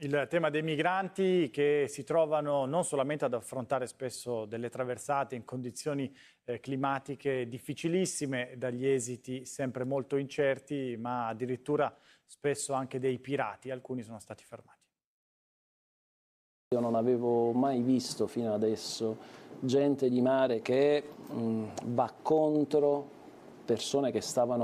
il tema dei migranti che si trovano non solamente ad affrontare spesso delle traversate in condizioni eh, climatiche difficilissime, dagli esiti sempre molto incerti, ma addirittura spesso anche dei pirati, alcuni sono stati fermati. Io non avevo mai visto fino adesso gente di mare che mh, mm, va contro persone che,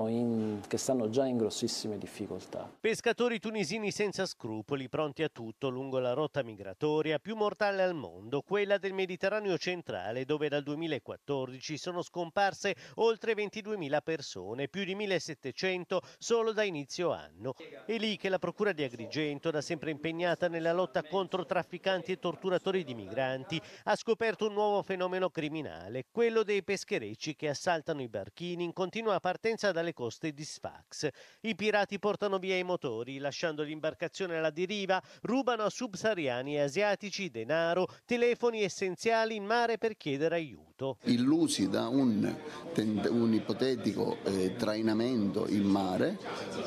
in, che, stanno già in grossissime difficoltà. Pescatori tunisini senza scrupoli, pronti a tutto lungo la rotta migratoria più mortale al mondo, quella del Mediterraneo centrale, dove dal 2014 sono scomparse oltre 22.000 persone, più di 1.700 solo da inizio anno. È lì che la Procura di Agrigento, da sempre impegnata nella lotta contro trafficanti e torturatori di migranti, ha scoperto un nuovo fenomeno criminale, quello dei pescherecci che assaltano i barchini in condizioni continua partenza dalle coste di Sfax. I pirati portano via i motori, lasciando l'imbarcazione alla deriva, rubano a subsahariani e asiatici denaro, telefoni essenziali in mare per chiedere aiuto. Illusi da un, un ipotetico eh, trainamento in mare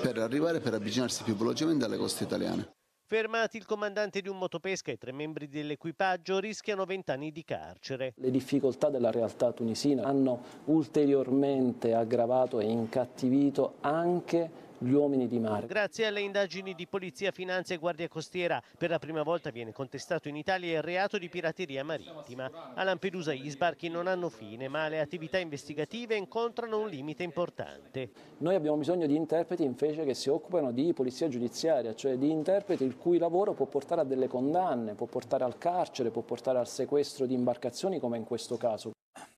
per arrivare per avvicinarsi più velocemente alle coste italiane. Fermati il comandante di un motopesca e tre membri dell'equipaggio rischiano vent'anni di carcere. Le difficoltà della realtà tunisina hanno ulteriormente aggravato e incattivito anche gli uomini di mare. Grazie alle indagini di Polizia, Finanza e Guardia Costiera, per la prima volta viene contestato in Italia il reato di pirateria marittima. A Lampedusa gli sbarchi non hanno fine, ma le attività investigative incontrano un limite importante. Noi abbiamo bisogno di interpreti invece che si occupano di polizia giudiziaria, cioè di interpreti il cui lavoro può portare a delle condanne, può portare al carcere, può portare al sequestro di imbarcazioni come in questo caso.